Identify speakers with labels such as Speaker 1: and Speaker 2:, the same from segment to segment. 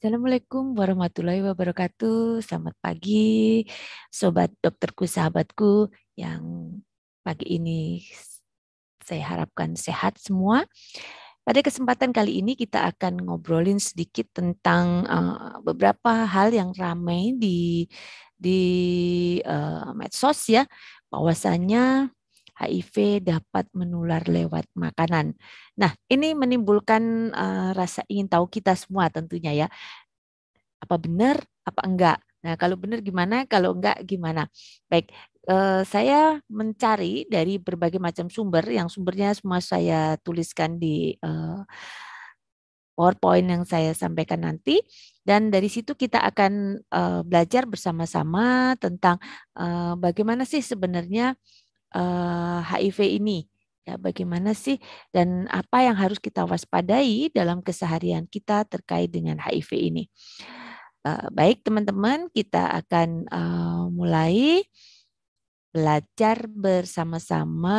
Speaker 1: Assalamualaikum warahmatullahi wabarakatuh. Selamat pagi, sobat dokterku, sahabatku yang pagi ini saya harapkan sehat semua. Pada kesempatan kali ini kita akan ngobrolin sedikit tentang uh, beberapa hal yang ramai di di uh, medsos ya. Bahwasanya HIV dapat menular lewat makanan. Nah, ini menimbulkan uh, rasa ingin tahu kita semua tentunya ya. Apa benar, apa enggak? Nah, kalau benar gimana, kalau enggak gimana? Baik, uh, saya mencari dari berbagai macam sumber yang sumbernya semua saya tuliskan di uh, PowerPoint yang saya sampaikan nanti dan dari situ kita akan uh, belajar bersama-sama tentang bagaimana sih sebenarnya uh, eh, HIV ini. Ya, bagaimana sih dan apa yang harus kita waspadai dalam keseharian kita terkait dengan HIV ini? Uh, baik teman-teman, kita akan uh, mulai belajar bersama-sama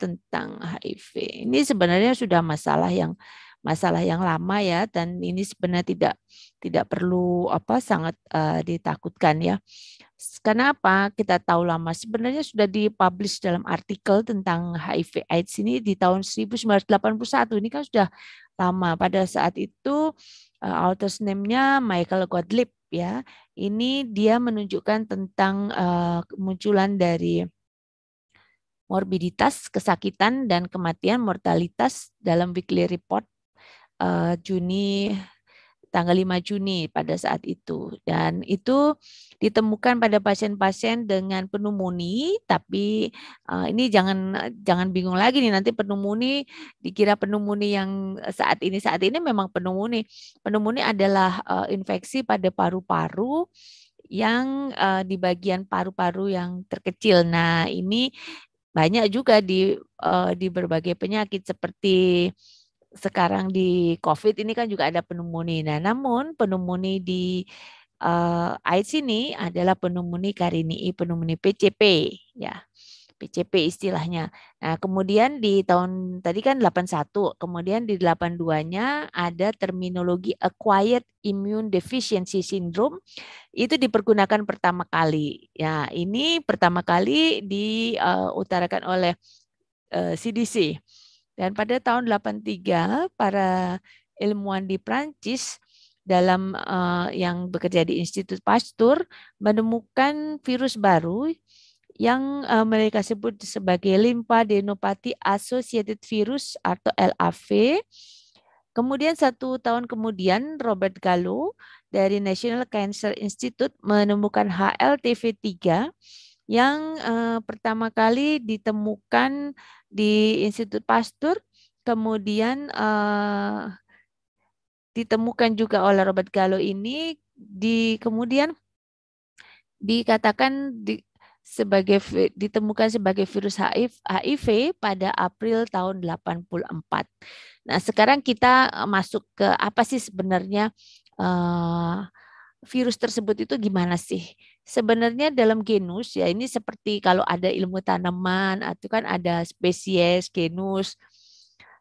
Speaker 1: tentang HIV. Ini sebenarnya sudah masalah yang masalah yang lama ya dan ini sebenarnya tidak tidak perlu apa sangat uh, ditakutkan ya. Kenapa kita tahu lama? Sebenarnya sudah dipublish dalam artikel tentang HIV AIDS ini di tahun 1981. Ini kan sudah lama. Pada saat itu uh, author's name-nya Michael Gottlieb ya. Ini dia menunjukkan tentang uh, kemunculan dari morbiditas, kesakitan, dan kematian mortalitas dalam weekly report uh, Juni tanggal 5 Juni pada saat itu dan itu ditemukan pada pasien-pasien dengan pneumonia tapi uh, ini jangan jangan bingung lagi nih nanti pneumonia dikira pneumonia yang saat ini saat ini memang pneumonia pneumonia adalah uh, infeksi pada paru-paru yang uh, di bagian paru-paru yang terkecil. Nah, ini banyak juga di uh, di berbagai penyakit seperti sekarang di COVID ini kan juga ada pneumonia. Nah, namun pneumonia di uh, AIDS ini adalah pneumonia karinii, pneumonia PCP, ya. PCP istilahnya. Nah, kemudian di tahun tadi kan 81, kemudian di 82-nya ada terminologi acquired immune deficiency syndrome. Itu dipergunakan pertama kali. Ya, ini pertama kali diutarakan eh, oleh uh, eh, CDC dan pada tahun 83 para ilmuwan di Prancis dalam uh, yang bekerja di Institut Pasteur menemukan virus baru yang uh, mereka sebut sebagai Limpa Denopati associated virus atau LAV. Kemudian satu tahun kemudian Robert Gallo dari National Cancer Institute menemukan HLTV3 yang uh, pertama kali ditemukan di Institut Pasteur, kemudian uh, ditemukan juga oleh Robert Gallo ini di kemudian dikatakan di, sebagai ditemukan sebagai virus HIV, HIV pada April tahun 84. Nah, sekarang kita eh, masuk ke apa sih sebenarnya uh, virus tersebut itu gimana sih? sebenarnya dalam genus ya ini seperti kalau ada ilmu tanaman atau kan ada spesies genus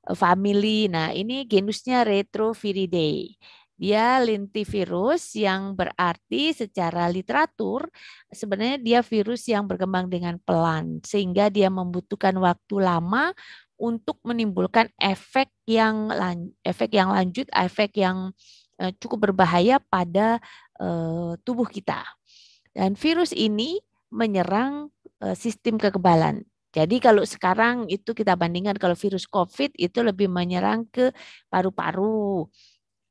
Speaker 1: eh, family. Nah, ini genusnya Retroviridae. Dia lentivirus yang berarti secara literatur sebenarnya dia virus yang berkembang dengan pelan sehingga dia membutuhkan waktu lama untuk menimbulkan efek yang efek yang lanjut, efek yang eh, cukup berbahaya pada eh, tubuh kita. Dan virus ini menyerang eh, sistem kekebalan. Jadi kalau sekarang itu kita bandingkan kalau virus COVID itu lebih menyerang ke paru-paru,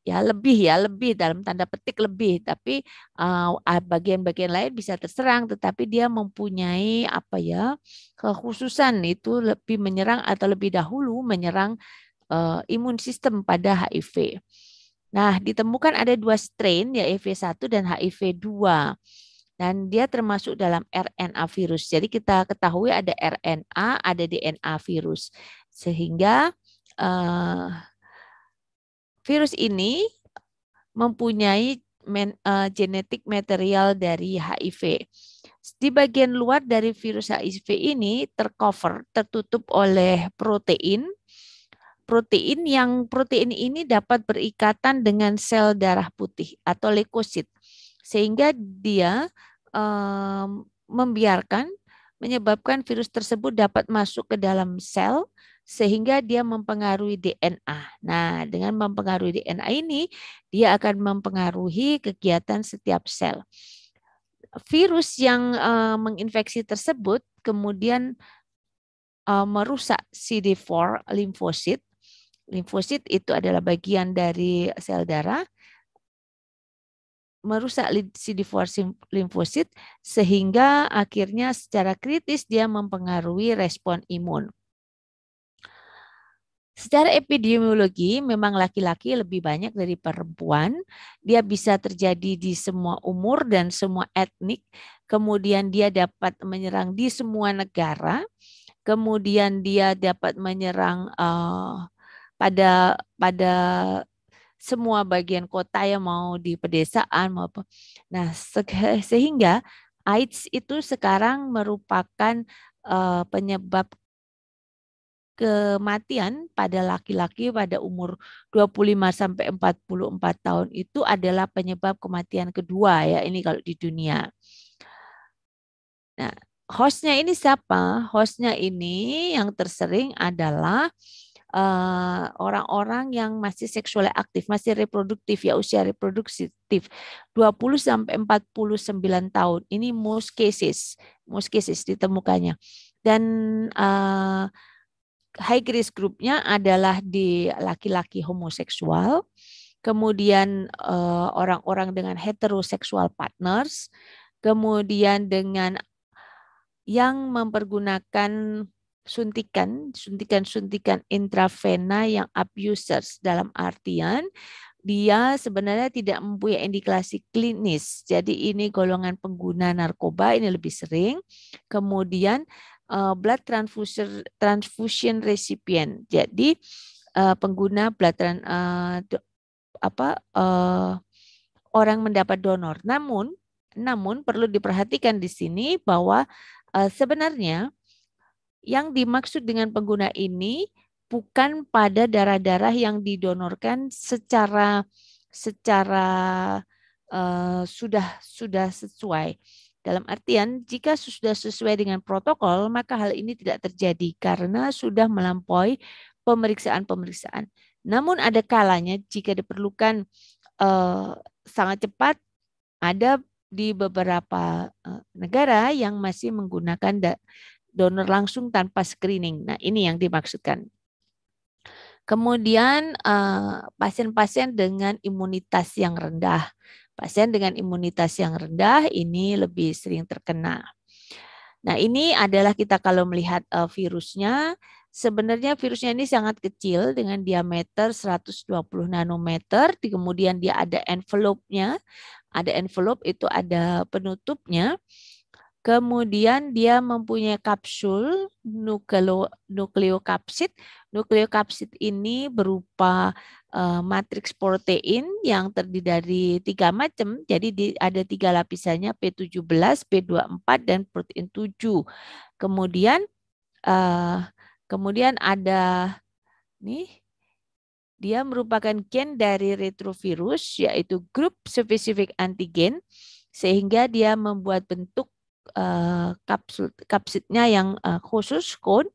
Speaker 1: ya lebih ya lebih dalam tanda petik lebih tapi eh, bagian-bagian uh, lain bisa terserang tetapi dia mempunyai apa ya kekhususan itu lebih menyerang atau lebih dahulu menyerang uh, imun sistem pada HIV. Nah, ditemukan ada dua strain ya HIV1 dan HIV2 dan dia termasuk dalam RNA virus. Jadi kita ketahui ada RNA, ada DNA virus. Sehingga uh, virus ini mempunyai men, uh, genetik material dari HIV. Di bagian luar dari virus HIV ini tercover, tertutup oleh protein. Protein yang protein ini dapat berikatan dengan sel darah putih atau leukosit sehingga dia um, membiarkan menyebabkan virus tersebut dapat masuk ke dalam sel sehingga dia mempengaruhi DNA. Nah, dengan mempengaruhi DNA ini, dia akan mempengaruhi kegiatan setiap sel. Virus yang uh, menginfeksi tersebut kemudian uh, merusak CD4 limfosit. Limfosit itu adalah bagian dari sel darah merusak CD4 sehingga akhirnya secara kritis dia mempengaruhi respon imun. Secara epidemiologi memang laki-laki lebih banyak dari perempuan. Dia bisa terjadi di semua umur dan semua etnik. Kemudian dia dapat menyerang di semua negara. Kemudian dia dapat menyerang uh, pada pada semua bagian kota yang mau di pedesaan maupun nah sehingga AIDS itu sekarang merupakan uh, penyebab kematian pada laki-laki pada umur 25 sampai 44 tahun itu adalah penyebab kematian kedua ya ini kalau di dunia. Nah, hostnya ini siapa? Hostnya ini yang tersering adalah Eh, orang-orang uh, yang masih seksual aktif, masih reproduktif ya usia reproduktif 20 sampai 49 tahun. Ini most cases, most cases ditemukannya. Dan uh, high risk grupnya adalah di laki-laki homoseksual, kemudian eh, orang-orang uh, dengan heteroseksual partners, kemudian dengan yang mempergunakan suntikan, suntikan-suntikan intravena yang abusers dalam artian dia sebenarnya tidak mempunyai indikasi klinis. Jadi ini golongan pengguna narkoba ini lebih sering. Kemudian eh, blood transfusion transfusion recipient. Jadi eh, pengguna blood tran, eh, apa orang mendapat donor. Namun namun perlu diperhatikan di sini bahwa sebenarnya yang dimaksud dengan pengguna ini bukan pada darah-darah yang didonorkan secara secara uh, sudah sudah sesuai. Dalam artian jika sudah sesuai dengan protokol maka hal ini tidak terjadi karena sudah melampaui pemeriksaan-pemeriksaan. Namun ada kalanya jika diperlukan uh, sangat cepat ada di beberapa eh, negara yang masih menggunakan da donor langsung tanpa screening. Nah, ini yang dimaksudkan. Kemudian eh, pasien-pasien dengan imunitas yang rendah. Pasien dengan imunitas yang rendah ini lebih sering terkena. Nah, ini adalah kita kalau melihat eh, virusnya, sebenarnya virusnya ini sangat kecil dengan diameter 120 nanometer, Di kemudian dia ada envelope-nya. Ada envelope itu ada penutupnya. Kemudian dia mempunyai kapsul nukleo, nukleokapsid. Nukleokapsid ini berupa uh, matriks protein yang terdiri dari tiga macam. Jadi di, ada tiga lapisannya P17, P24, dan protein 7. Kemudian uh, kemudian ada nih dia merupakan gen dari retrovirus yaitu grup spesifik antigen sehingga dia membuat bentuk uh, kapsidnya yang uh, khusus kon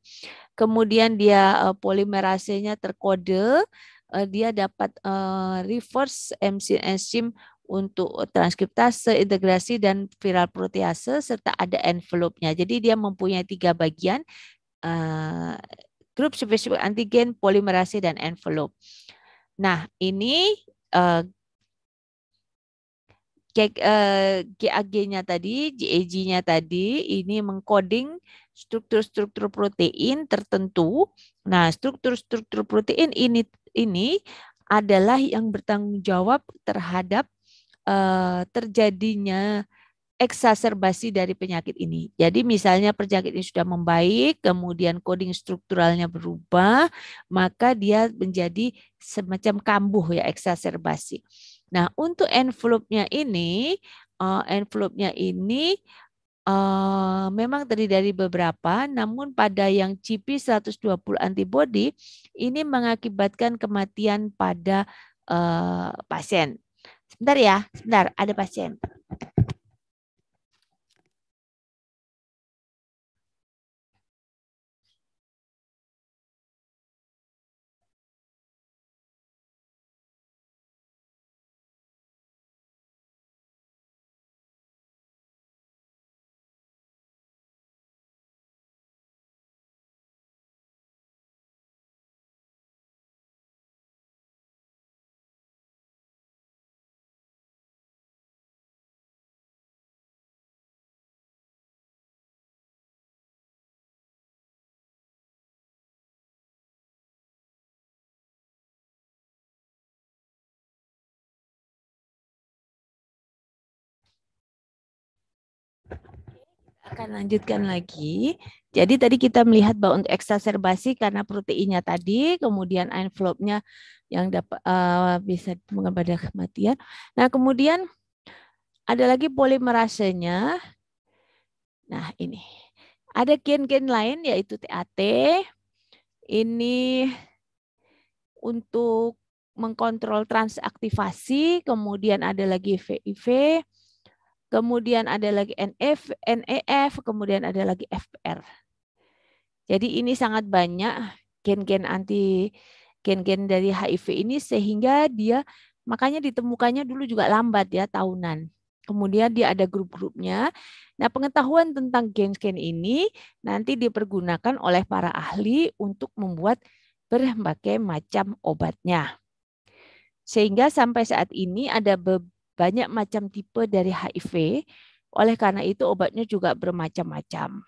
Speaker 1: Kemudian dia uh, polimerasenya terkode, uh, dia dapat uh, reverse MC enzim untuk transkriptase, integrasi dan viral protease serta ada envelope-nya. Jadi dia mempunyai tiga bagian uh, grup spesifik antigen, polimerase dan envelope. Nah, ini uh, GAG-nya eh, tadi, GAG-nya tadi ini mengkoding struktur-struktur protein tertentu. Nah, struktur-struktur protein ini ini adalah yang bertanggung jawab terhadap uh, terjadinya eksaserbasi dari penyakit ini. Jadi misalnya penyakit ini sudah membaik, kemudian coding strukturalnya berubah, maka dia menjadi semacam kambuh ya eksaserbasi. Nah, untuk envelope-nya ini, uh, envelope-nya ini uh, memang terdiri dari beberapa, namun pada yang CP120 antibody ini mengakibatkan kematian pada uh, pasien. Sebentar ya, sebentar, ada pasien. akan lanjutkan lagi. Jadi tadi kita melihat bahwa untuk eksaserbasi karena proteinnya tadi, kemudian envelope-nya yang dapat uh, bisa ditemukan kematian. Nah, kemudian ada lagi polimerasenya. Nah, ini. Ada gen-gen lain yaitu TAT. Ini untuk mengkontrol transaktivasi, kemudian ada lagi VIV, kemudian ada lagi NF, e NEF, kemudian ada lagi FR. Jadi ini sangat banyak gen-gen anti gen-gen dari HIV ini sehingga dia makanya ditemukannya dulu juga lambat ya tahunan. Kemudian dia ada grup-grupnya. Nah, pengetahuan tentang gen-gen ini nanti dipergunakan oleh para ahli untuk membuat berbagai macam obatnya. Sehingga sampai saat ini ada beberapa banyak macam tipe dari HIV. Oleh karena itu obatnya juga bermacam-macam.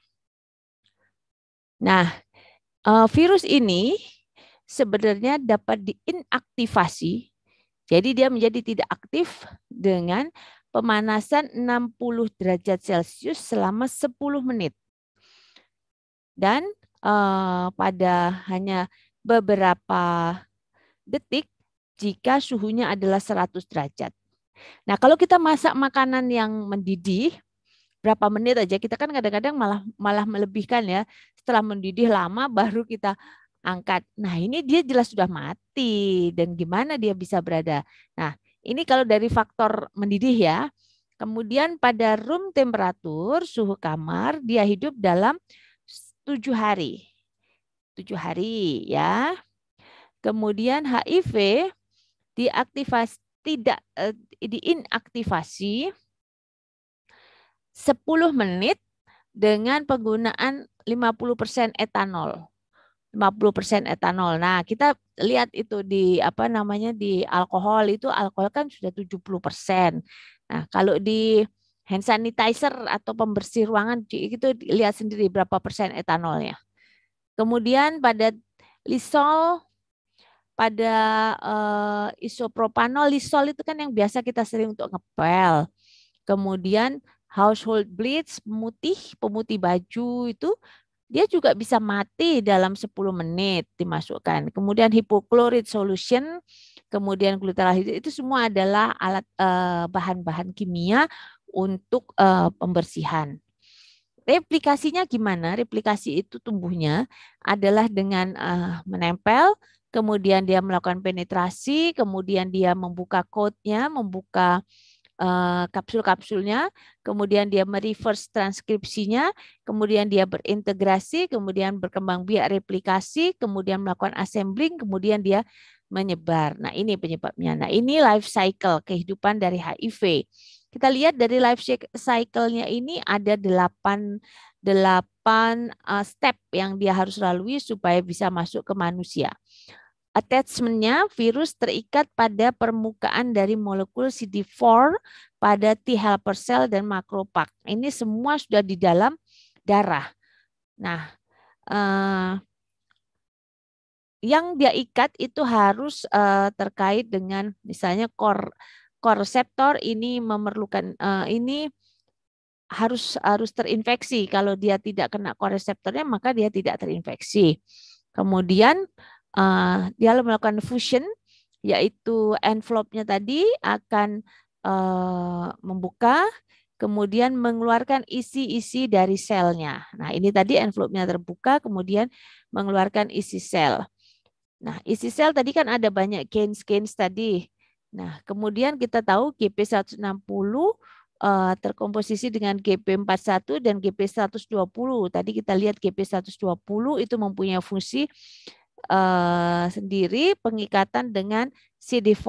Speaker 1: Nah, eh, virus ini sebenarnya dapat diinaktivasi. Jadi dia menjadi tidak aktif dengan pemanasan 60 derajat Celcius selama 10 menit. Dan eh, pada hanya beberapa detik jika suhunya adalah 100 derajat. Nah, kalau kita masak makanan yang mendidih, berapa menit aja kita kan kadang-kadang malah malah melebihkan ya. Setelah mendidih lama baru kita angkat. Nah, ini dia jelas sudah mati dan gimana dia bisa berada. Nah, ini kalau dari faktor mendidih ya. Kemudian pada room temperatur, suhu kamar, dia hidup dalam tujuh hari. Tujuh hari ya. Kemudian HIV diaktivasi tidak eh, diinaktivasi 10 menit dengan penggunaan 50% etanol. 50% etanol. Nah, kita lihat itu di apa namanya di alkohol itu alkohol kan sudah 70%. Nah, kalau di hand sanitizer atau pembersih ruangan itu lihat sendiri berapa persen etanolnya. Kemudian pada lisol pada uh, isopropanol, lisol itu kan yang biasa kita sering untuk ngepel. Kemudian household bleach, pemutih, pemutih baju itu dia juga bisa mati dalam 10 menit dimasukkan. Kemudian hypochlorite solution, kemudian glutaraldehyde itu semua adalah alat eh, bahan-bahan uh, kimia untuk eh, pembersihan. Replikasinya gimana? Replikasi itu tumbuhnya adalah dengan uh, menempel, kemudian dia melakukan penetrasi, kemudian dia membuka code membuka eh, kapsul-kapsulnya, kemudian dia mereverse transkripsinya, kemudian dia berintegrasi, kemudian berkembang biak replikasi, kemudian melakukan assembling, kemudian dia menyebar. Nah, ini penyebabnya. Nah, ini life cycle kehidupan dari HIV. Kita lihat dari life cycle-nya ini ada delapan 8 eh, step yang dia harus lalui supaya bisa masuk ke manusia. Attachment-nya virus terikat pada permukaan dari molekul CD4 pada T helper cell dan makrofag. Ini semua sudah di dalam darah. Nah, eh, yang dia ikat itu harus eh, terkait dengan misalnya core koreseptor ini memerlukan uh, ini harus harus terinfeksi. Kalau dia tidak kena koreseptornya maka dia tidak terinfeksi. Kemudian uh, dia melakukan fusion yaitu envelope-nya tadi akan uh, membuka kemudian mengeluarkan isi-isi dari selnya. Nah, ini tadi envelope-nya terbuka kemudian mengeluarkan isi sel. Nah, isi sel tadi kan ada banyak gains-gains tadi Nah, kemudian kita tahu GP 160 uh, terkomposisi dengan GP41 dan GP120. Tadi kita lihat GP120 itu mempunyai fungsi uh, sendiri pengikatan dengan CD4.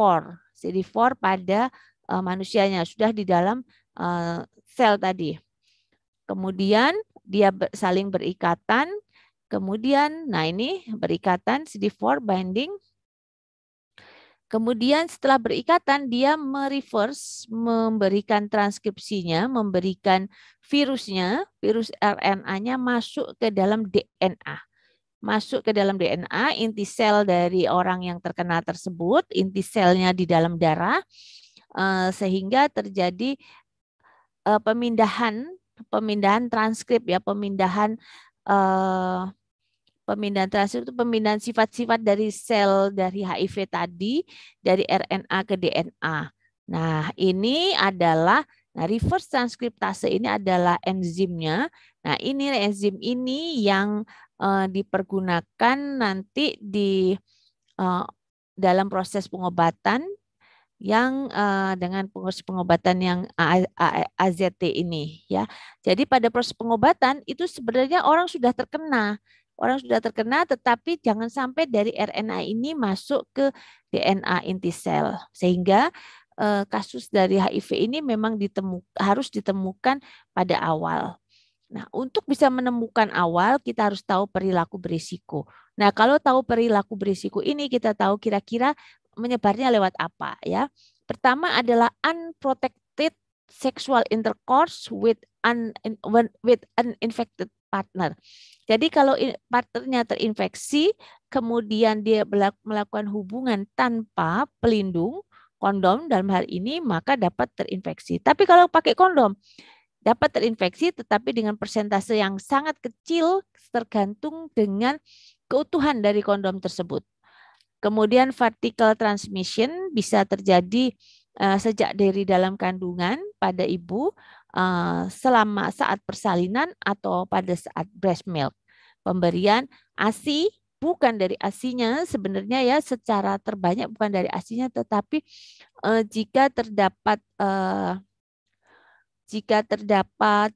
Speaker 1: CD4 pada uh, manusianya sudah di dalam uh, sel tadi. Kemudian dia saling berikatan. Kemudian, nah ini berikatan CD4 binding Kemudian setelah berikatan dia mereverse memberikan transkripsinya, memberikan virusnya, virus RNA-nya masuk ke dalam DNA. Masuk ke dalam DNA inti sel dari orang yang terkena tersebut, inti selnya di dalam darah eh, sehingga terjadi eh, pemindahan pemindahan transkrip ya, pemindahan eh, Pemindahan transkrip itu pemindahan sifat-sifat dari sel dari HIV tadi dari RNA ke DNA. Nah, ini adalah Nah, reverse transkriptase ini adalah enzimnya. Nah, ini enzim ini yang uh, dipergunakan nanti di uh, dalam proses pengobatan yang uh, dengan proses pengobatan yang AZT ini ya. Jadi pada proses pengobatan itu sebenarnya orang sudah terkena, orang sudah terkena tetapi jangan sampai dari RNA ini masuk ke DNA inti sel sehingga eh, kasus dari HIV ini memang ditemu, harus ditemukan pada awal. Nah, untuk bisa menemukan awal, kita harus tahu perilaku berisiko. Nah, kalau tahu perilaku berisiko ini, kita tahu kira-kira menyebarnya lewat apa ya. Pertama adalah unprotected sexual intercourse with an with an infected partner. Jadi kalau partnernya terinfeksi, kemudian dia melakukan hubungan tanpa pelindung kondom dalam hal ini maka dapat terinfeksi. Tapi kalau pakai kondom dapat terinfeksi tetapi dengan persentase yang sangat kecil tergantung dengan keutuhan dari kondom tersebut. Kemudian vertical transmission bisa terjadi e, sejak dari dalam kandungan pada ibu e, selama saat persalinan atau pada saat breast milk pemberian ASI bukan dari asinya sebenarnya ya secara terbanyak bukan dari asinya tetapi eh, jika terdapat eh, jika terdapat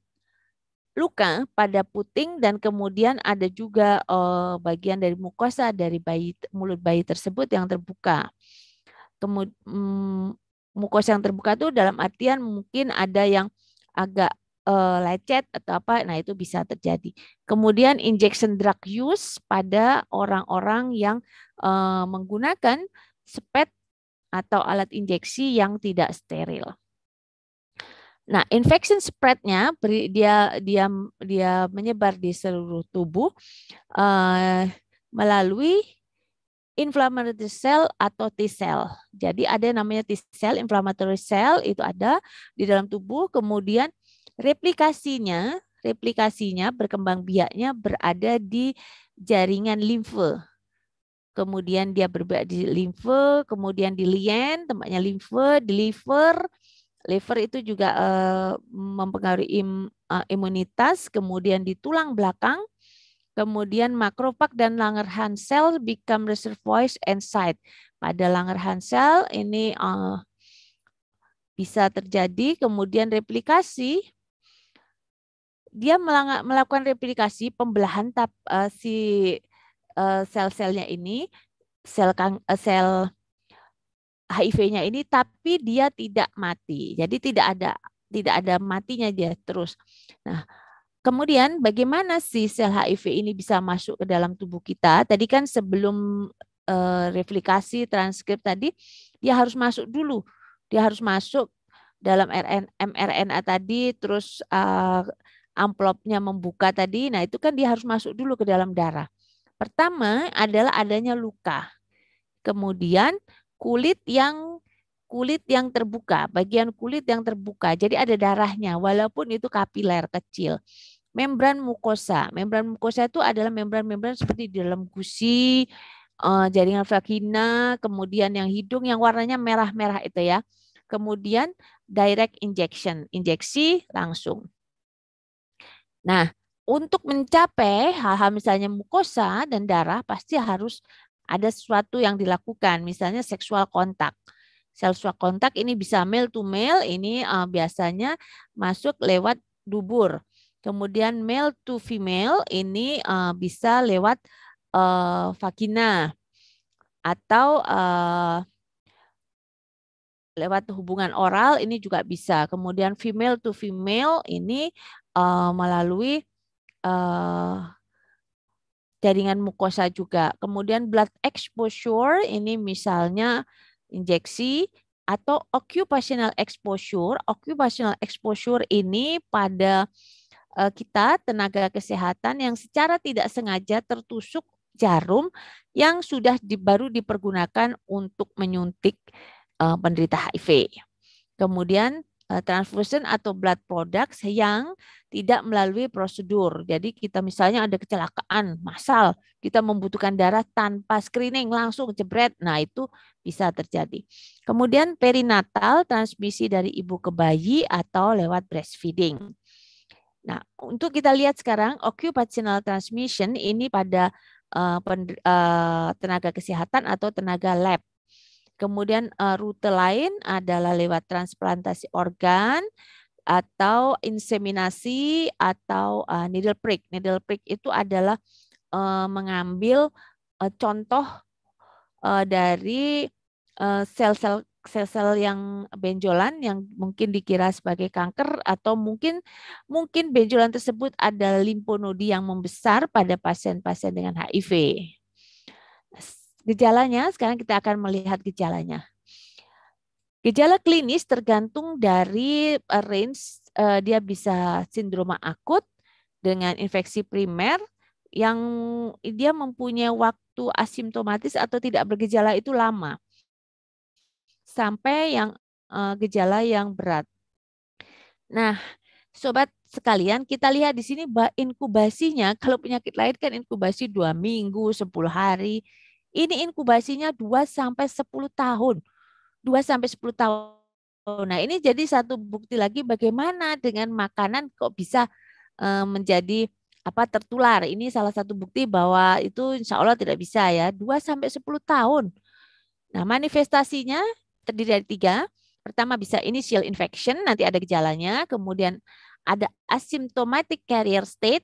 Speaker 1: luka pada puting dan kemudian ada juga eh, bagian dari mukosa dari bayi mulut bayi tersebut yang terbuka. Kemudian mm, mukosa yang terbuka itu dalam artian mungkin ada yang agak uh, lecet atau apa, nah itu bisa terjadi. Kemudian injection drug use pada orang-orang yang uh, menggunakan spet atau alat injeksi yang tidak steril. Nah, infection spreadnya dia dia dia menyebar di seluruh tubuh uh, melalui inflammatory cell atau T cell. Jadi ada yang namanya T cell, inflammatory cell itu ada di dalam tubuh. Kemudian Replikasinya, replikasinya berkembang biaknya berada di jaringan limfe. Kemudian dia berbiak di limfe, kemudian di lien, tempatnya limfe, di liver. Liver itu juga eh, mempengaruhi eh, imunitas, kemudian di tulang belakang, kemudian makropak dan Langerhans cell become reservoir and site. Pada Langerhans cell ini eh, bisa terjadi, kemudian replikasi dia melakukan replikasi pembelahan tap, uh, si uh, sel-selnya ini, sel kang, uh, sel HIV-nya ini tapi dia tidak mati. Jadi tidak ada tidak ada matinya dia terus. Nah, kemudian bagaimana sih sel HIV ini bisa masuk ke dalam tubuh kita? Tadi kan sebelum uh, replikasi transkrip tadi dia harus masuk dulu. Dia harus masuk dalam RNA mRNA tadi terus uh, amplopnya membuka tadi, nah itu kan dia harus masuk dulu ke dalam darah. Pertama adalah adanya luka. Kemudian kulit yang kulit yang terbuka, bagian kulit yang terbuka. Jadi ada darahnya walaupun itu kapiler kecil. Membran mukosa. Membran mukosa itu adalah membran-membran seperti di dalam gusi, eh, jaringan vagina, kemudian yang hidung yang warnanya merah-merah itu ya. Kemudian direct injection, injeksi langsung. Nah, untuk mencapai hal-hal misalnya mukosa dan darah pasti harus ada sesuatu yang dilakukan, misalnya seksual kontak. Seksual kontak ini bisa male to male, ini uh, biasanya masuk lewat dubur. Kemudian male to female ini uh, bisa lewat uh, vagina atau uh, lewat hubungan oral ini juga bisa. Kemudian female to female ini uh, melalui uh, jaringan mukosa juga. Kemudian blood exposure ini misalnya injeksi atau occupational exposure. Occupational exposure ini pada uh, kita tenaga kesehatan yang secara tidak sengaja tertusuk jarum yang sudah di, baru dipergunakan untuk menyuntik uh, eh, penderita HIV. Kemudian uh, transfusion atau blood products yang tidak melalui prosedur. Jadi kita misalnya ada kecelakaan massal, kita membutuhkan darah tanpa screening langsung jebret. Nah, itu bisa terjadi. Kemudian perinatal transmisi dari ibu ke bayi atau lewat breastfeeding. Nah, untuk kita lihat sekarang occupational transmission ini pada uh, eh, pen, uh, tenaga kesehatan atau tenaga lab. Kemudian uh, rute lain adalah lewat transplantasi organ atau inseminasi atau uh, needle prick. Needle prick itu adalah uh, mengambil uh, contoh uh, dari sel-sel uh, sel-sel yang benjolan yang mungkin dikira sebagai kanker atau mungkin mungkin benjolan tersebut ada limfonodi yang membesar pada pasien-pasien dengan HIV Gejalanya, sekarang kita akan melihat gejalanya. Gejala klinis tergantung dari eh, range eh, dia bisa sindroma akut dengan infeksi primer yang dia mempunyai waktu asimptomatis atau tidak bergejala itu lama sampai yang eh, gejala yang berat. Nah, sobat sekalian, kita lihat di sini inkubasinya kalau penyakit lain kan inkubasi dua minggu, 10 hari. Ini inkubasinya 2 sampai 10 tahun. 2 sampai 10 tahun. Nah, ini jadi satu bukti lagi bagaimana dengan makanan kok bisa eh, menjadi apa tertular. Ini salah satu bukti bahwa itu insya Allah tidak bisa ya. 2 sampai 10 tahun. Nah, manifestasinya terdiri dari tiga. Pertama bisa initial infection, nanti ada gejalanya. Kemudian ada asymptomatic carrier state,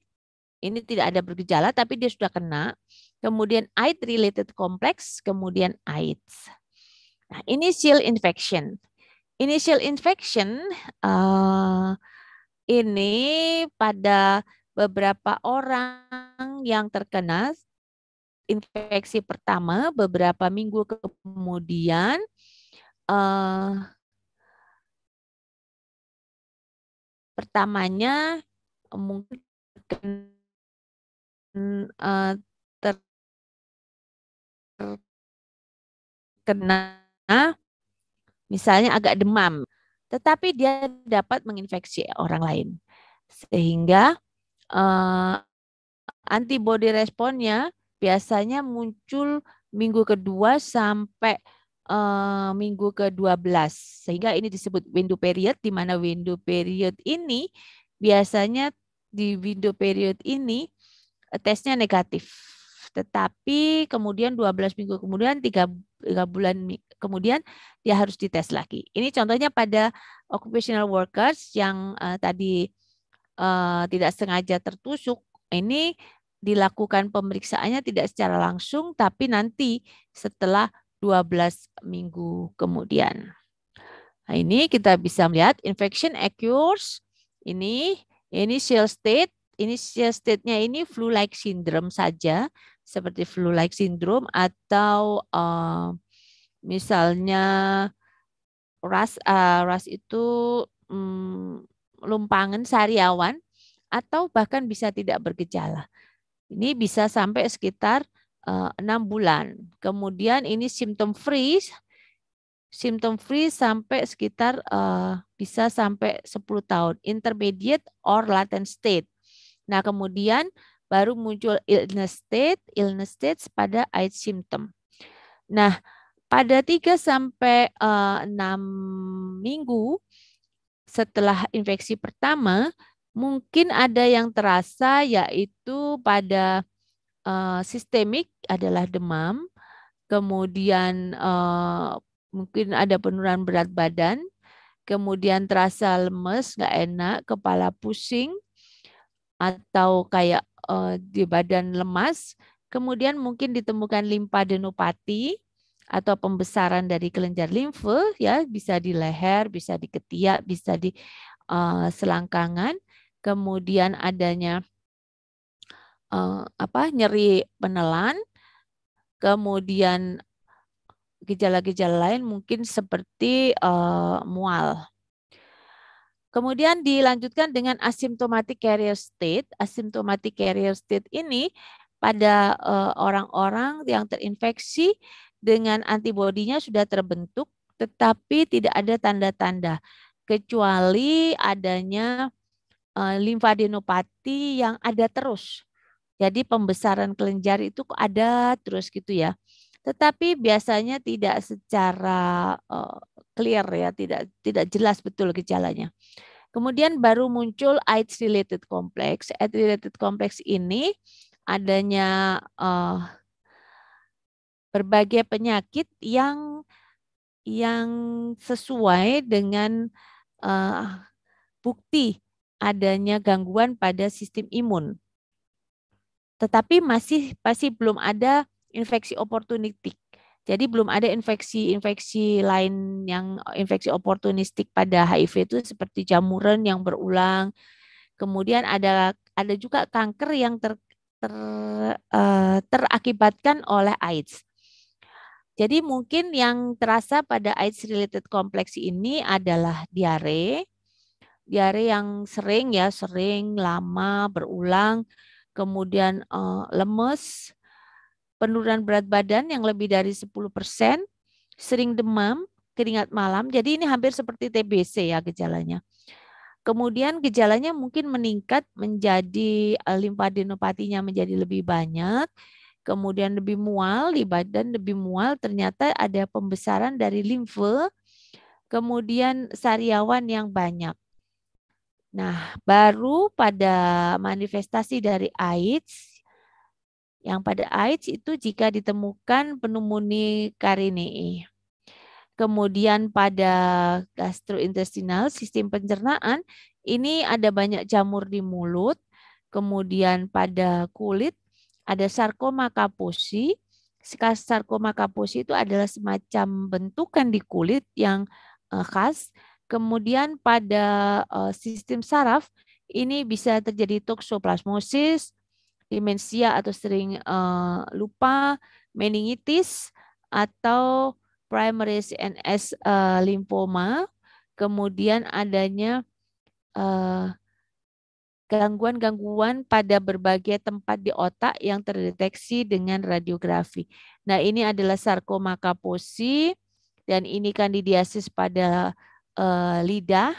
Speaker 1: ini tidak ada bergejala tapi dia sudah kena. Kemudian AIDS related complex, kemudian AIDS. Nah, initial infection. Initial infection uh, ini pada beberapa orang yang terkena infeksi pertama beberapa minggu kemudian uh, pertamanya mungkin Eee, terkena, misalnya agak demam, tetapi dia dapat menginfeksi orang lain. Sehingga, uh, antibody responnya biasanya muncul minggu kedua sampai, uh, minggu ke-12. Sehingga ini disebut window period, di mana window period ini biasanya di window period ini tesnya negatif. Tetapi kemudian 12 minggu kemudian, 3, 3 bulan kemudian dia harus dites lagi. Ini contohnya pada occupational workers yang uh, tadi uh, tidak sengaja tertusuk. Ini dilakukan pemeriksaannya tidak secara langsung, tapi nanti setelah 12 minggu kemudian. Nah, ini kita bisa melihat infection occurs ini initial state ini state-nya ini flu-like syndrome saja seperti flu-like syndrome atau uh, misalnya ras uh, ras itu um, lumpangan sariawan atau bahkan bisa tidak bergejala. Ini bisa sampai sekitar eh, enam uh, bulan. Kemudian ini symptom free symptom free sampai sekitar uh, bisa sampai 10 tahun, intermediate or latent state. Nah, kemudian baru muncul illness state, illness state pada AIDS symptom. Nah, pada 3 sampai uh, eh, 6 minggu setelah infeksi pertama, mungkin ada yang terasa yaitu pada uh, sistemik adalah demam, kemudian uh, mungkin ada penurunan berat badan, kemudian terasa lemes, nggak enak, kepala pusing, atau kayak uh, di badan lemas, kemudian mungkin ditemukan limfadenopati atau pembesaran dari kelenjar limfe ya bisa di leher, bisa di ketiak, bisa di uh, selangkangan, kemudian adanya uh, apa nyeri penelan, kemudian gejala-gejala lain mungkin seperti uh, mual Kemudian dilanjutkan dengan asymptomatic carrier state. Asymptomatic carrier state ini pada eh, orang-orang yang terinfeksi dengan antibodinya sudah terbentuk tetapi tidak ada tanda-tanda kecuali adanya eh, limfadenopati yang ada terus. Jadi pembesaran kelenjar itu ada terus gitu ya tetapi biasanya tidak secara uh, clear ya, tidak tidak jelas betul gejalanya. Kemudian baru muncul AIDS related complex. AIDS related complex ini adanya uh, berbagai penyakit yang yang sesuai dengan uh, bukti adanya gangguan pada sistem imun. Tetapi masih masih belum ada infeksi oportunistik. Jadi belum ada infeksi-infeksi lain yang infeksi oportunistik pada HIV itu seperti jamuran yang berulang. Kemudian ada ada juga kanker yang ter, ter, uh, terakibatkan oleh AIDS. Jadi mungkin yang terasa pada AIDS related kompleks ini adalah diare. Diare yang sering ya, sering, lama, berulang, kemudian uh, lemes, penurunan berat badan yang lebih dari 10%, sering demam, keringat malam. Jadi ini hampir seperti TBC ya gejalanya. Kemudian gejalanya mungkin meningkat menjadi eh, limfadenopatinya menjadi lebih banyak, kemudian lebih mual di badan lebih mual ternyata ada pembesaran dari limfe kemudian sariawan yang banyak nah baru pada manifestasi dari AIDS yang pada AIDS itu jika ditemukan pneumonia karini, Kemudian pada gastrointestinal, sistem pencernaan, ini ada banyak jamur di mulut. Kemudian pada kulit ada sarkoma kaposi. Sarkoma kaposi itu adalah semacam bentukan di kulit yang eh, khas. Kemudian pada eh, sistem saraf ini bisa terjadi toksoplasmosis, demensia atau sering uh, lupa, meningitis atau primary CNS uh, eh, lymphoma, kemudian adanya eh, gangguan-gangguan uh, pada berbagai tempat di otak yang terdeteksi dengan radiografi. Nah, ini adalah sarkoma kaposi dan ini kandidiasis pada uh, lidah.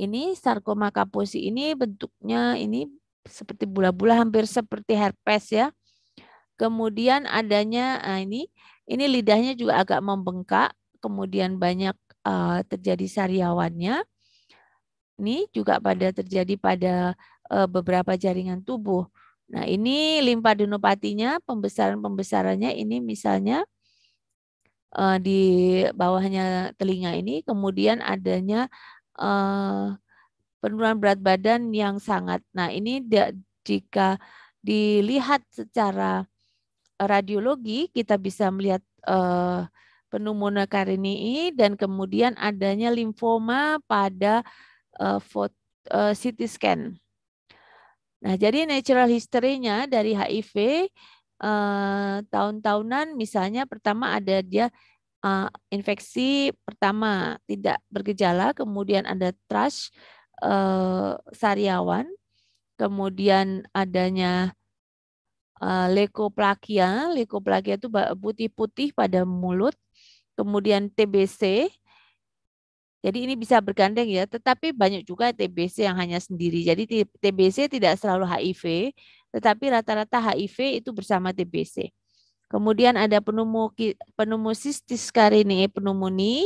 Speaker 1: Ini sarkoma kaposi ini bentuknya ini seperti bula-bula hampir seperti herpes ya. Kemudian adanya nah ini ini lidahnya juga agak membengkak, kemudian banyak uh, terjadi sariawannya. Ini juga pada terjadi pada uh, beberapa jaringan tubuh. Nah, ini limfadenopatinya, pembesaran-pembesarannya ini misalnya uh, di bawahnya telinga ini, kemudian adanya uh, penurunan berat badan yang sangat. Nah, ini jika dilihat secara eh, radiologi kita bisa melihat eh, pneumonia carinii dan kemudian adanya limfoma pada eh, foto, eh, CT scan. Nah, jadi natural history-nya dari HIV eh, tahun-tahunan misalnya pertama ada dia uh, infeksi pertama tidak bergejala, kemudian ada thrush, uh, sariawan, kemudian adanya uh, eh, leukoplakia, leukoplakia itu putih-putih pada mulut, kemudian TBC. Jadi ini bisa bergandeng ya, tetapi banyak juga TBC yang hanya sendiri. Jadi TBC tidak selalu HIV, tetapi rata-rata HIV itu bersama TBC. Kemudian ada penumosis karinae pneumonia,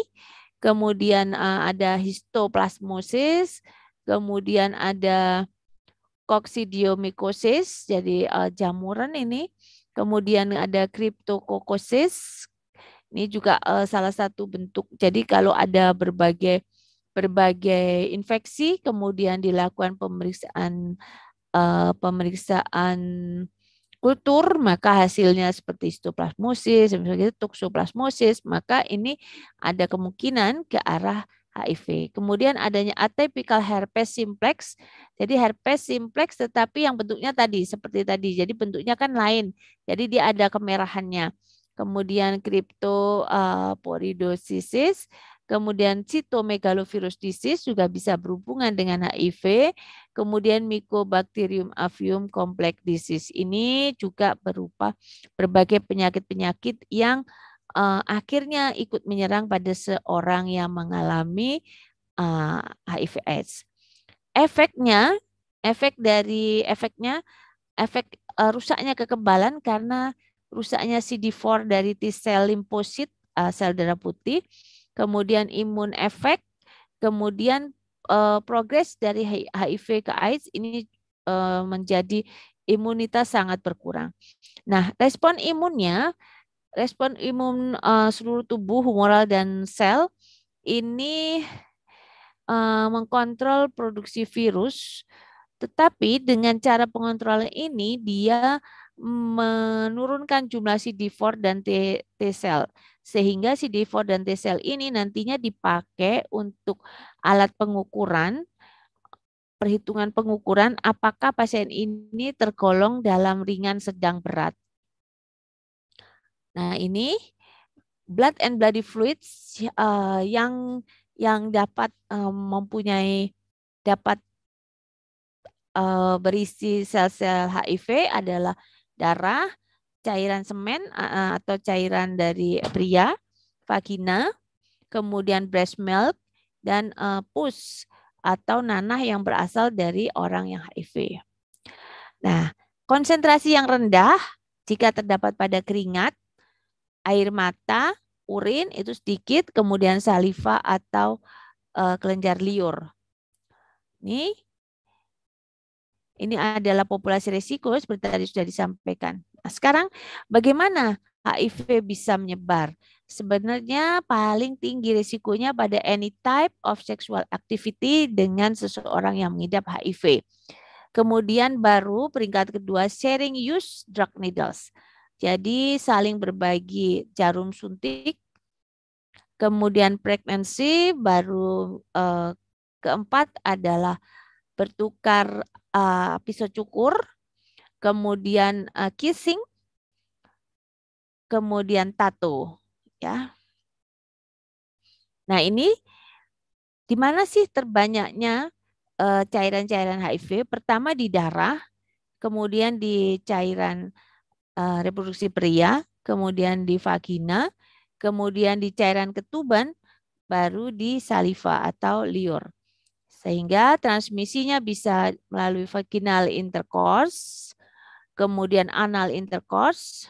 Speaker 1: kemudian eh, ada histoplasmosis, kemudian ada coccidiomycosis, jadi uh, jamuran ini, kemudian ada cryptococosis, ini juga uh, salah satu bentuk. Jadi kalau ada berbagai berbagai infeksi, kemudian dilakukan pemeriksaan uh, pemeriksaan kultur, maka hasilnya seperti histoplasmosis, misalnya gitu, toksoplasmosis, maka ini ada kemungkinan ke arah HIV. Kemudian adanya atypical herpes simplex. Jadi herpes simplex tetapi yang bentuknya tadi seperti tadi. Jadi bentuknya kan lain. Jadi dia ada kemerahannya. Kemudian kriptoporidosisis, eh, kemudian cytomegalovirus disease juga bisa berhubungan dengan HIV, kemudian Mycobacterium avium complex disease. Ini juga berupa berbagai penyakit-penyakit yang uh, akhirnya ikut menyerang pada seorang yang mengalami uh, eh, HIV AIDS. Efeknya, efek dari efeknya efek uh, rusaknya kekebalan karena rusaknya CD4 dari T cell limfosit uh, sel darah putih, kemudian imun efek, kemudian uh, progres dari HIV ke AIDS ini uh, menjadi imunitas sangat berkurang. Nah, respon imunnya respon imun uh, seluruh tubuh humoral dan sel ini uh, mengkontrol produksi virus tetapi dengan cara pengontrolan ini dia menurunkan jumlah CD4 dan T, T cell sehingga CD4 dan T cell ini nantinya dipakai untuk alat pengukuran perhitungan pengukuran apakah pasien ini tergolong dalam ringan sedang berat. Nah, ini blood and bloody fluids uh, yang yang dapat um, mempunyai dapat uh, berisi sel-sel HIV adalah darah, cairan semen uh, atau cairan dari pria, vagina, kemudian breast milk dan uh, pus atau nanah yang berasal dari orang yang HIV. Nah, konsentrasi yang rendah jika terdapat pada keringat air mata, urin itu sedikit, kemudian saliva atau e, kelenjar liur. Ini ini adalah populasi risiko seperti tadi sudah disampaikan. Nah, sekarang bagaimana HIV bisa menyebar? Sebenarnya paling tinggi risikonya pada any type of sexual activity dengan seseorang yang mengidap HIV. Kemudian baru peringkat kedua sharing use drug needles. Jadi saling berbagi jarum suntik, kemudian pregnancy, baru eh, keempat adalah bertukar eh, pisau cukur, kemudian eh, kissing, kemudian tato, ya. Nah ini di mana sih terbanyaknya eh, cairan-cairan HIV? Pertama di darah, kemudian di cairan Eh, reproduksi pria, kemudian di vagina, kemudian di cairan ketuban, baru di saliva atau liur. Sehingga transmisinya bisa melalui vaginal intercourse, kemudian anal intercourse,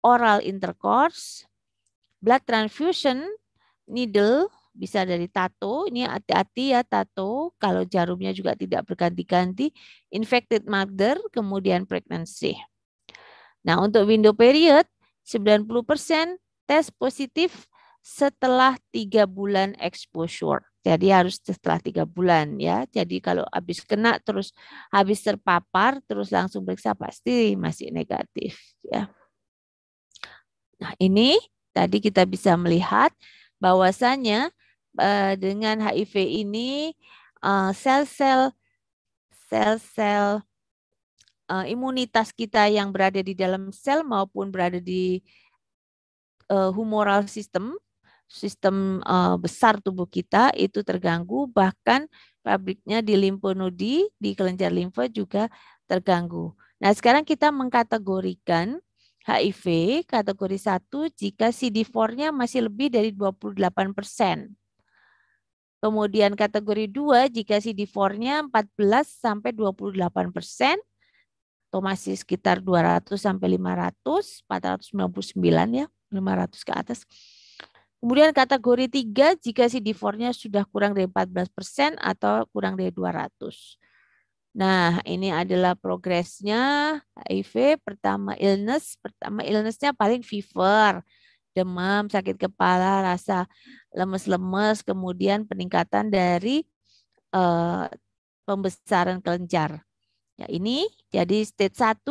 Speaker 1: oral intercourse, blood transfusion, needle, bisa dari tato, ini hati-hati ya tato, kalau jarumnya juga tidak berganti-ganti, infected mother, kemudian pregnancy. Nah, untuk window period 90% tes positif setelah tiga bulan exposure. Jadi harus setelah tiga bulan ya. Jadi kalau habis kena terus habis terpapar terus langsung periksa pasti masih negatif ya. Nah ini tadi kita bisa melihat bahwasannya eh, dengan HIV ini eh, sel-sel sel-sel uh, imunitas kita yang berada di dalam sel maupun berada di uh, humoral sistem sistem uh, besar tubuh kita itu terganggu bahkan pabriknya di limfonodi di kelenjar limfa juga terganggu. Nah, sekarang kita mengkategorikan HIV kategori 1 jika CD4-nya masih lebih dari 28%. Kemudian kategori 2 jika CD4-nya 14 sampai 28 persen, atau masih sekitar 200 sampai 500, 499 ya, 500 ke atas. Kemudian kategori 3 jika si 4 nya sudah kurang dari 14% atau kurang dari 200. Nah, ini adalah progresnya HIV pertama illness, pertama illness-nya paling fever, demam, sakit kepala, rasa lemes-lemes, kemudian peningkatan dari uh, pembesaran kelenjar Ya ini jadi stage 1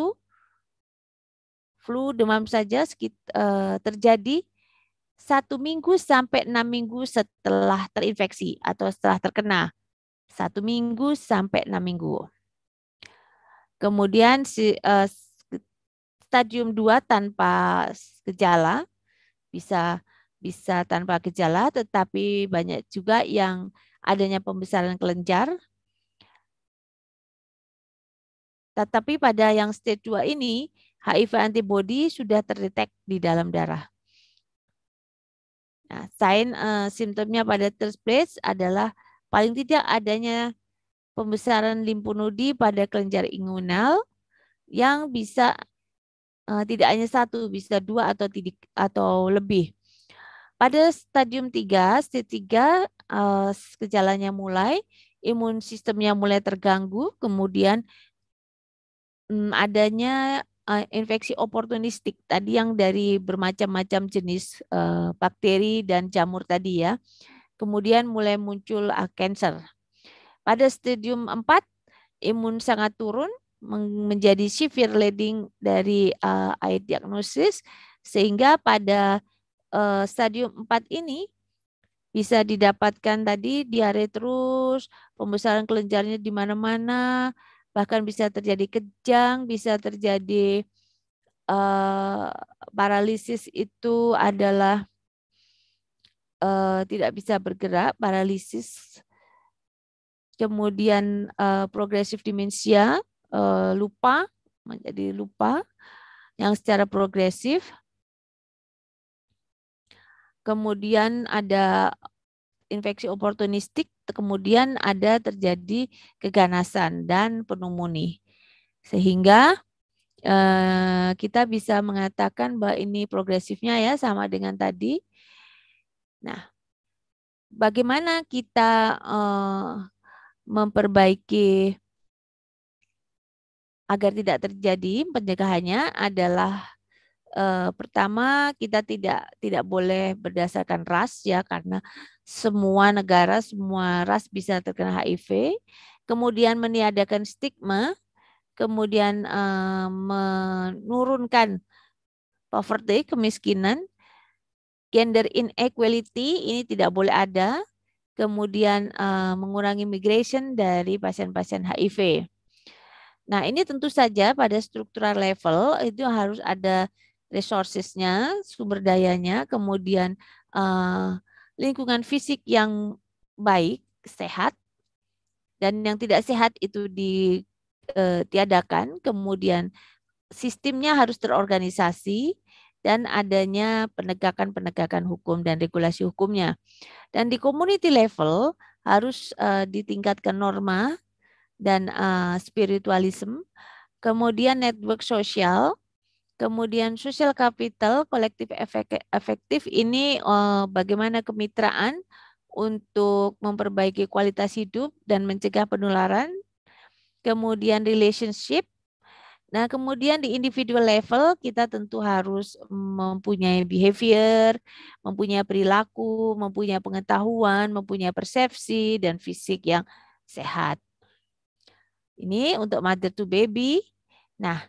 Speaker 1: flu demam saja eh, terjadi satu minggu sampai enam minggu setelah terinfeksi atau setelah terkena. Satu minggu sampai enam minggu. Kemudian si, eh, stadium 2 tanpa gejala bisa bisa tanpa gejala tetapi banyak juga yang adanya pembesaran kelenjar tetapi pada yang stage 2 ini, HIV antibody sudah terdetek di dalam darah. Nah, sign uh, simptomnya pada third place adalah paling tidak adanya pembesaran limpunodi pada kelenjar inguinal yang bisa uh, tidak hanya satu, bisa dua atau tidik, atau lebih. Pada stadium 3, stage 3 uh, eh, gejalanya mulai, imun sistemnya mulai terganggu, kemudian um, adanya uh, infeksi oportunistik tadi yang dari bermacam-macam jenis uh, bakteri dan jamur tadi ya. Kemudian mulai muncul uh, ah, cancer. Pada stadium 4 imun sangat turun menjadi severe leading dari uh, eh, eye diagnosis sehingga pada uh, stadium 4 ini bisa didapatkan tadi diare terus, pembesaran kelenjarnya di mana-mana, bahkan bisa terjadi kejang, bisa terjadi uh, paralisis itu adalah uh, tidak bisa bergerak, paralisis. Kemudian uh, progresif demensia, uh, lupa, menjadi lupa yang secara progresif. Kemudian ada infeksi oportunistik kemudian ada terjadi keganasan dan penumuni Sehingga eh, kita bisa mengatakan bahwa ini progresifnya ya sama dengan tadi. Nah, bagaimana kita eh, memperbaiki agar tidak terjadi pencegahannya adalah eh, pertama kita tidak tidak boleh berdasarkan ras ya karena semua negara, semua ras bisa terkena HIV, kemudian meniadakan stigma, kemudian eh, menurunkan poverty, kemiskinan, gender inequality ini tidak boleh ada, kemudian eh, mengurangi migration dari pasien-pasien HIV. Nah, ini tentu saja pada struktural level itu harus ada resourcesnya, sumber dayanya, kemudian uh, lingkungan fisik yang baik, sehat, dan yang tidak sehat itu ditiadakan. Eh, Kemudian sistemnya harus terorganisasi dan adanya penegakan-penegakan hukum dan regulasi hukumnya. Dan di community level harus uh, ditingkatkan norma dan uh, spiritualisme. Kemudian network sosial Kemudian social capital, kolektif efektif ini eh, bagaimana kemitraan untuk memperbaiki kualitas hidup dan mencegah penularan. Kemudian relationship. Nah, kemudian di individual level kita tentu harus mempunyai behavior, mempunyai perilaku, mempunyai pengetahuan, mempunyai persepsi dan fisik yang sehat. Ini untuk mother to baby. Nah,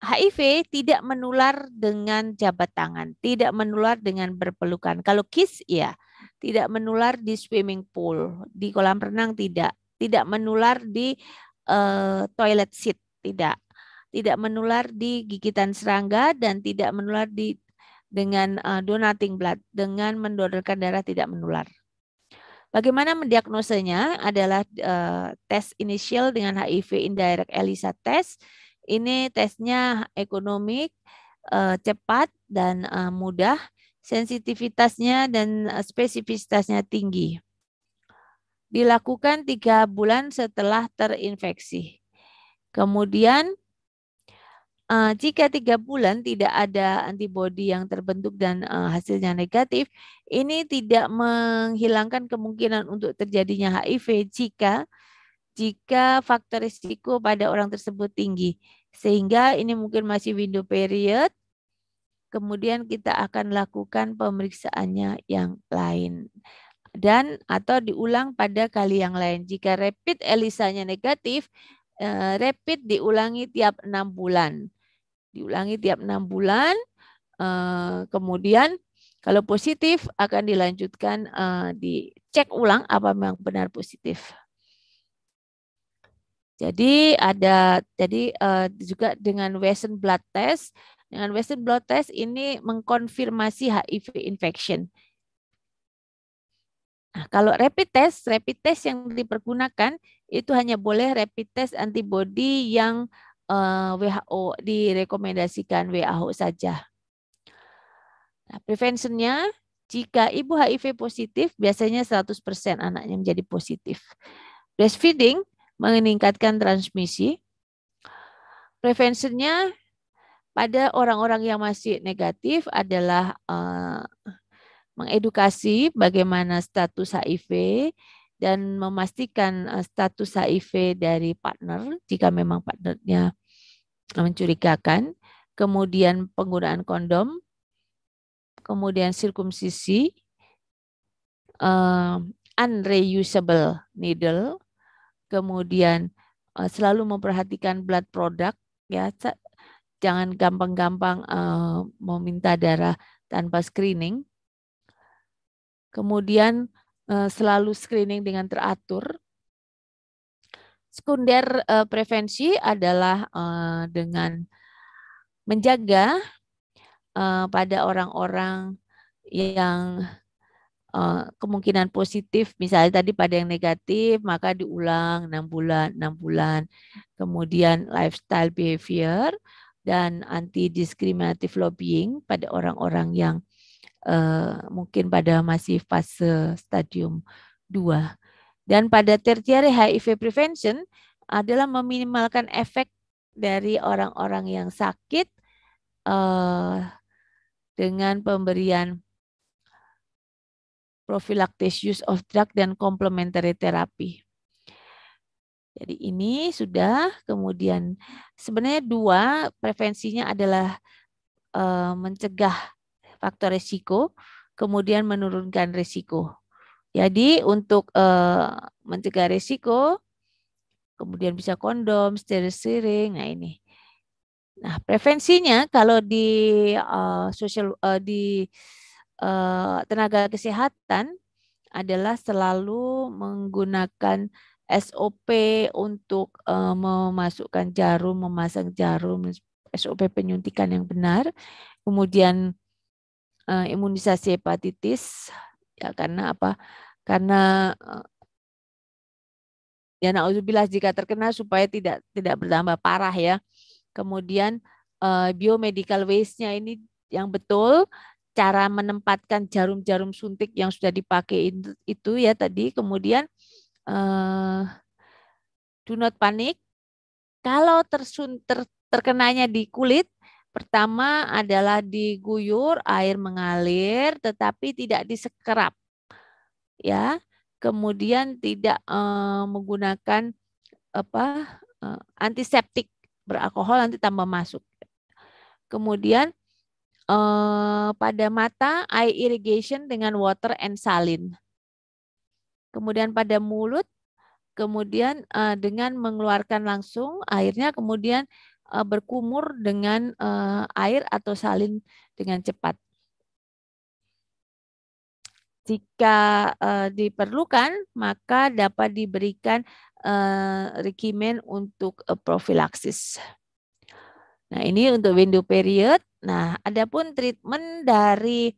Speaker 1: HIV tidak menular dengan jabat tangan, tidak menular dengan berpelukan. Kalau kiss ya, tidak menular di swimming pool, di kolam renang tidak, tidak menular di uh, toilet seat tidak, tidak menular di gigitan serangga dan tidak menular di dengan uh, donating blood, dengan mendonorkan darah tidak menular. Bagaimana mendiagnosenya adalah uh, tes inisial dengan HIV indirect ELISA test ini tesnya ekonomik, eh, cepat dan eh, mudah, sensitivitasnya dan eh, spesifitasnya tinggi. Dilakukan tiga bulan setelah terinfeksi. Kemudian jika tiga bulan tidak ada antibodi yang terbentuk dan hasilnya negatif, ini tidak menghilangkan kemungkinan untuk terjadinya HIV jika jika faktor risiko pada orang tersebut tinggi. Sehingga ini mungkin masih window period. Kemudian kita akan lakukan pemeriksaannya yang lain. Dan atau diulang pada kali yang lain. Jika rapid ELISA-nya negatif, eh, rapid diulangi tiap enam bulan. Diulangi tiap enam bulan. Eh, kemudian kalau positif akan dilanjutkan di eh, dicek ulang apa memang benar positif. Jadi ada jadi uh, juga dengan Western blood test. Dengan Western blood test ini mengkonfirmasi HIV infection. Nah, kalau rapid test, rapid test yang dipergunakan itu hanya boleh rapid test antibody yang uh, eh, WHO direkomendasikan WHO saja. Nah, preventionnya jika ibu HIV positif biasanya 100% anaknya menjadi positif. Breastfeeding meningkatkan transmisi. Prevensinya pada orang-orang yang masih negatif adalah eh, mengedukasi bagaimana status HIV dan memastikan eh, status HIV dari partner jika memang partnernya mencurigakan, kemudian penggunaan kondom, kemudian sirkumsisi, uh, unreusable needle, kemudian eh, selalu memperhatikan blood product ya jangan gampang-gampang uh, meminta darah tanpa screening kemudian uh, selalu screening dengan teratur sekunder uh, prevensi adalah uh, dengan menjaga uh, pada orang-orang yang Eh, kemungkinan positif misalnya tadi pada yang negatif maka diulang enam bulan enam bulan kemudian lifestyle behavior dan anti diskriminatif lobbying pada orang-orang yang uh, mungkin pada masih fase stadium 2 dan pada tertiary HIV prevention adalah meminimalkan efek dari orang-orang yang sakit uh, dengan pemberian prophylactic use of drug dan complementary therapy. Jadi ini sudah, kemudian sebenarnya dua prevensinya adalah e, mencegah faktor risiko kemudian menurunkan risiko. Jadi untuk e, mencegah risiko kemudian bisa kondom, steering, nah ini. Nah prevensinya kalau di e, social e, di Eh, tenaga kesehatan adalah selalu menggunakan SOP untuk eh, memasukkan jarum, memasang jarum, SOP penyuntikan yang benar, kemudian eh, imunisasi hepatitis ya karena apa? Karena uh, ya naudzubillah jika terkena supaya tidak tidak bertambah parah ya. Kemudian uh, biomedical waste-nya ini yang betul cara menempatkan jarum-jarum suntik yang sudah dipakai itu, ya tadi kemudian uh, do not panik kalau tersun ter, terkenanya di kulit pertama adalah diguyur air mengalir tetapi tidak disekerap ya kemudian tidak eh, menggunakan apa eh, antiseptik beralkohol nanti tambah masuk kemudian Eh, pada mata eye irrigation dengan water and saline. Kemudian pada mulut, kemudian uh, dengan mengeluarkan langsung airnya, kemudian uh, berkumur dengan uh, air atau salin dengan cepat. Jika uh, diperlukan, maka dapat diberikan uh, regimen untuk uh, profilaksis. Nah, ini untuk window period Nah, adapun treatment dari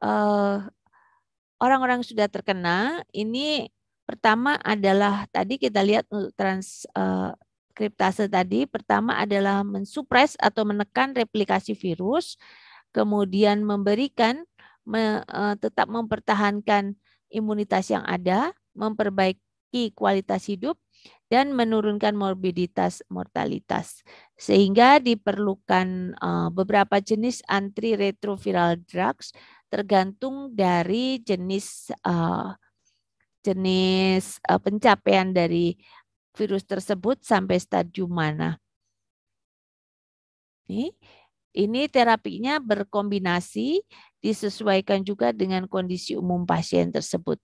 Speaker 1: eh, orang-orang uh, sudah terkena ini pertama adalah tadi kita lihat untuk trans uh, kriptase tadi pertama adalah mensupres atau menekan replikasi virus, kemudian memberikan me, uh, tetap mempertahankan imunitas yang ada, memperbaiki kualitas hidup dan menurunkan morbiditas mortalitas. Sehingga diperlukan eh, beberapa jenis antiretroviral drugs tergantung dari jenis eh, jenis eh, pencapaian dari virus tersebut sampai stadium mana. Ini, ini terapinya berkombinasi disesuaikan juga dengan kondisi umum pasien tersebut.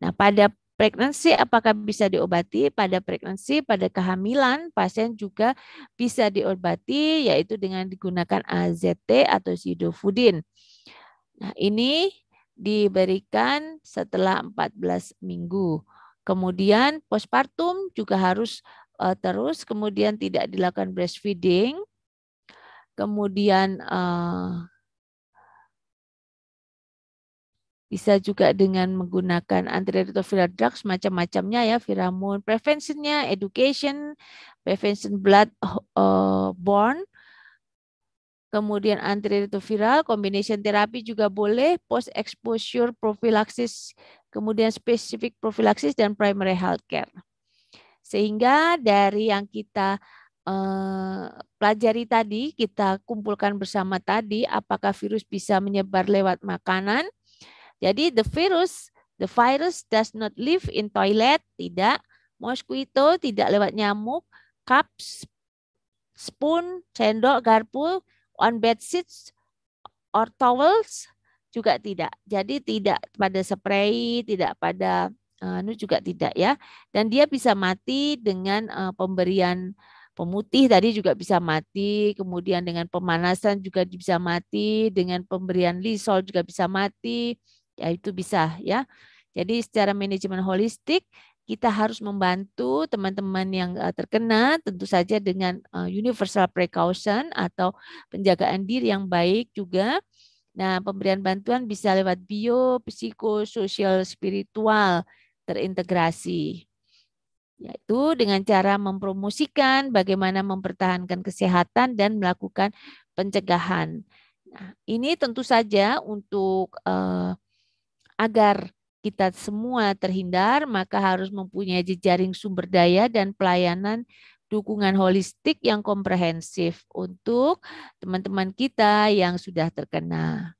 Speaker 1: Nah, pada Pregnancy apakah bisa diobati pada pregnancy, pada kehamilan pasien juga bisa diobati yaitu dengan digunakan AZT atau sidofudin. Nah, ini diberikan setelah 14 minggu. Kemudian postpartum juga harus uh, terus, kemudian tidak dilakukan breastfeeding. Kemudian uh, bisa juga dengan menggunakan antiretroviral drugs macam-macamnya ya viramun preventionnya education prevention blood uh, eh, born kemudian antiretroviral combination terapi juga boleh post exposure profilaksis kemudian spesifik profilaksis dan primary health care sehingga dari yang kita eh, pelajari tadi kita kumpulkan bersama tadi apakah virus bisa menyebar lewat makanan jadi the virus, the virus does not live in toilet, tidak. Mosquito tidak lewat nyamuk, cups, spoon, sendok, garpu, on bed sheets or towels juga tidak. Jadi tidak pada spray, tidak pada eh, anu uh, juga tidak ya. Dan dia bisa mati dengan uh, pemberian pemutih tadi juga bisa mati, kemudian dengan pemanasan juga bisa mati, dengan pemberian lisol juga bisa mati, ya itu bisa ya. Jadi secara manajemen holistik kita harus membantu teman-teman yang eh, terkena tentu saja dengan eh, universal precaution atau penjagaan diri yang baik juga. Nah, pemberian bantuan bisa lewat bio, psiko, sosial, spiritual terintegrasi yaitu dengan cara mempromosikan bagaimana mempertahankan kesehatan dan melakukan pencegahan. Nah, ini tentu saja untuk uh, Agar kita semua terhindar, maka harus mempunyai jejaring sumber daya dan pelayanan dukungan holistik yang komprehensif untuk teman-teman kita yang sudah terkena.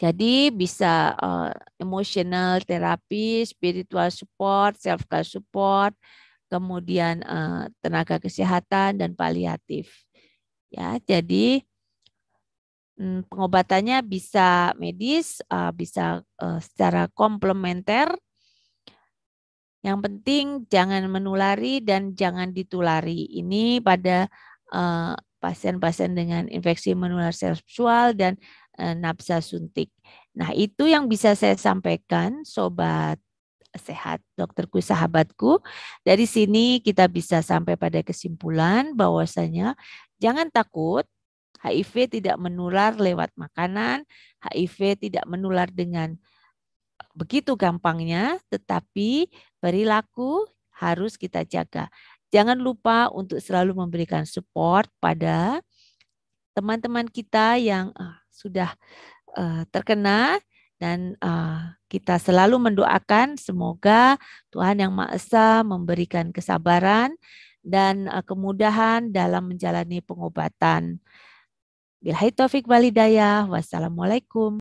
Speaker 1: Jadi bisa uh, eh, emotional terapi, spiritual support, self care support, kemudian uh, tenaga kesehatan dan paliatif. Ya, jadi Hmm, pengobatannya bisa medis, eh, bisa eh, secara komplementer. Yang penting jangan menulari dan jangan ditulari. Ini pada eh, pasien-pasien dengan infeksi menular seksual dan nafsa suntik. Nah, itu yang bisa saya sampaikan, sobat sehat dokterku sahabatku. Dari sini kita bisa sampai pada kesimpulan bahwasanya jangan takut HIV tidak menular lewat makanan, HIV tidak menular dengan begitu gampangnya, tetapi perilaku harus kita jaga. Jangan lupa untuk selalu memberikan support pada teman-teman kita yang eh, sudah eh, terkena dan eh, kita selalu mendoakan semoga Tuhan yang Maha Esa memberikan kesabaran dan kemudahan dalam menjalani pengobatan. Bilahi taufik walidayah. Wassalamualaikum.